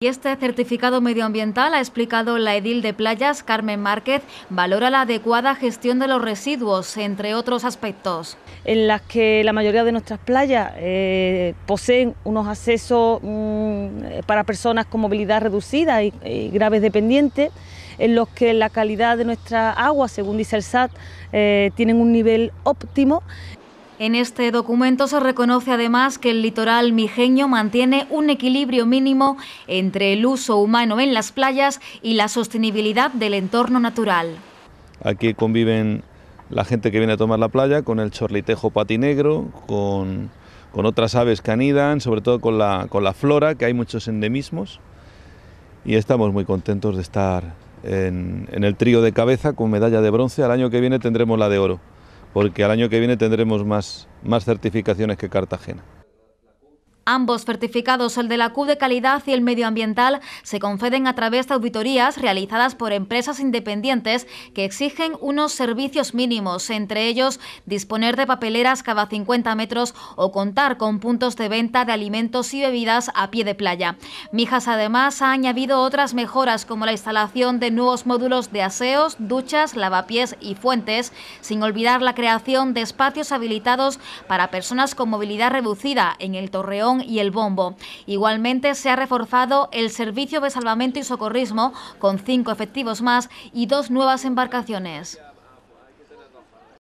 Y este certificado medioambiental, ha explicado la edil de playas Carmen Márquez, valora la adecuada gestión de los residuos, entre otros aspectos. En las que la mayoría de nuestras playas eh, poseen unos accesos mm, para personas con movilidad reducida y, graves dependientes, en los que la calidad de nuestra agua, según dice el SAT, eh, tienen un nivel óptimo en este documento se reconoce además que el litoral migeño mantiene un equilibrio mínimo entre el uso humano en las playas y la sostenibilidad del entorno natural. Aquí conviven la gente que viene a tomar la playa con el chorlitejo patinegro, con, otras aves que anidan, sobre todo con la, flora, que hay muchos endemismos. Y estamos muy contentos de estar en el trío de cabeza con medalla de bronce. Al año que viene tendremos la de oro porque al año que viene tendremos más, más certificaciones que Cartagena. Ambos certificados, el de la Q de calidad y el medioambiental, se conceden a través de auditorías realizadas por empresas independientes que exigen unos servicios mínimos, entre ellos disponer de papeleras cada 50 metros o contar con puntos de venta de alimentos y bebidas a pie de playa. Mijas además ha añadido otras mejoras como la instalación de nuevos módulos de aseos, duchas, lavapiés y fuentes, sin olvidar la creación de espacios habilitados para personas con movilidad reducida en el Torreón y el bombo. Igualmente se ha reforzado el servicio de salvamento y socorrismo con cinco efectivos más y dos nuevas embarcaciones.